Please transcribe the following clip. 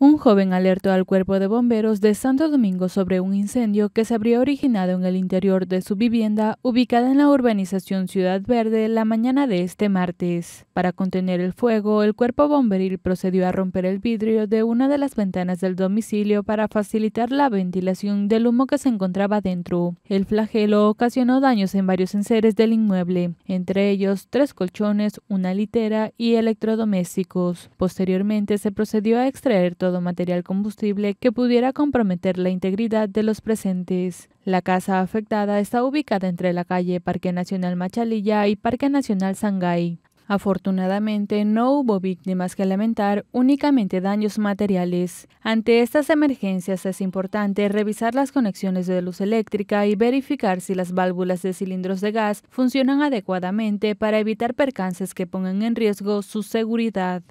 Un joven alertó al cuerpo de bomberos de Santo Domingo sobre un incendio que se habría originado en el interior de su vivienda ubicada en la urbanización Ciudad Verde la mañana de este martes. Para contener el fuego, el cuerpo bomberil procedió a romper el vidrio de una de las ventanas del domicilio para facilitar la ventilación del humo que se encontraba dentro. El flagelo ocasionó daños en varios enseres del inmueble, entre ellos tres colchones, una litera y electrodomésticos. Posteriormente se procedió a extraer todo material combustible que pudiera comprometer la integridad de los presentes. La casa afectada está ubicada entre la calle Parque Nacional Machalilla y Parque Nacional Sangay. Afortunadamente no hubo víctimas que lamentar, únicamente daños materiales. Ante estas emergencias es importante revisar las conexiones de luz eléctrica y verificar si las válvulas de cilindros de gas funcionan adecuadamente para evitar percances que pongan en riesgo su seguridad.